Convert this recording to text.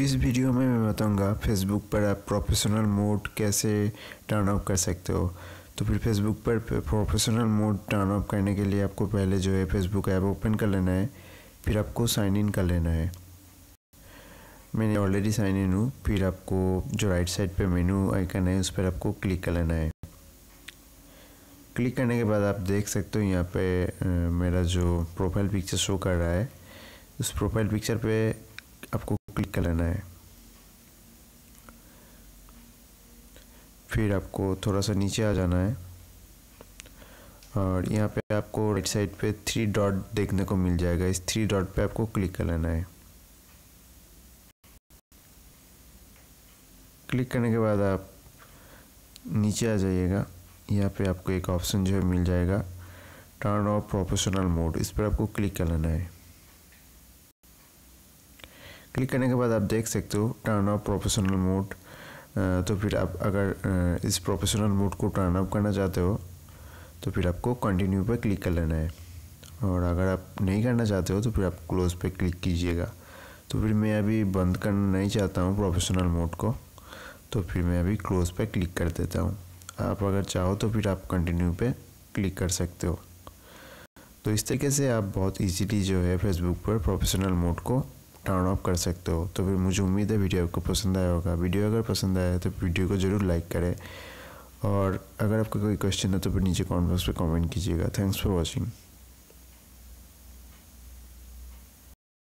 इस वीडियो में मैं बताऊंगा फेसबुक पर आप प्रोफेशनल मोड कैसे टर्न ऑफ कर सकते हो तो फिर फेसबुक पर प्रोफेशनल मोड टर्न ऑफ करने के लिए आपको पहले जो है फेसबुक ऐप ओपन कर लेना है फिर आपको साइन इन कर लेना है मैंने ऑलरेडी साइन इन हूँ फिर आपको जो राइट साइड पे मेनू आइकन है उस पर आपको क्लिक कर लेना है क्लिक करने के बाद आप देख सकते हो यहाँ पे मेरा जो प्रोफाइल पिक्चर शो कर रहा है उस प्रोफाइल पिक्चर पे क्लिक कर लेना है फिर आपको थोड़ा सा नीचे आ जाना है और यहाँ पे आपको राइट साइड पे थ्री डॉट देखने को मिल जाएगा इस थ्री डॉट पे आपको क्लिक कर लेना है क्लिक करने के बाद आप नीचे आ जाइएगा यहाँ पे आपको एक ऑप्शन जो है मिल जाएगा टर्न ऑफ प्रोफेशनल मोड इस पर आपको क्लिक कर लेना है क्लिक करने के बाद आप देख सकते हो टर्न ऑफ प्रोफेशनल मोड तो फिर आप अगर इस प्रोफेशनल मोड को टर्न ऑफ करना चाहते हो तो फिर आपको कंटिन्यू पर क्लिक कर लेना है और अगर आप नहीं करना चाहते हो तो फिर आप क्लोज़ पर क्लिक कीजिएगा तो फिर मैं अभी बंद करना नहीं चाहता हूँ प्रोफेशनल मोड को तो फिर मैं अभी क्लोज़ पर क्लिक कर देता हूँ आप अगर चाहो तो फिर आप कंटिन्यू पे क्लिक कर सकते हो तो इस तरीके से आप बहुत इजीली जो है फेसबुक पर प्रोफेशनल मोड को टर्न ऑफ कर सकते हो तो फिर मुझे उम्मीद है वीडियो आपको पसंद आया होगा वीडियो अगर पसंद आया है तो वीडियो को ज़रूर लाइक करें और अगर आपका कोई क्वेश्चन है तो फिर नीचे कमेंट बॉक्स कॉमेंट कीजिएगा थैंक्स फॉर वॉचिंग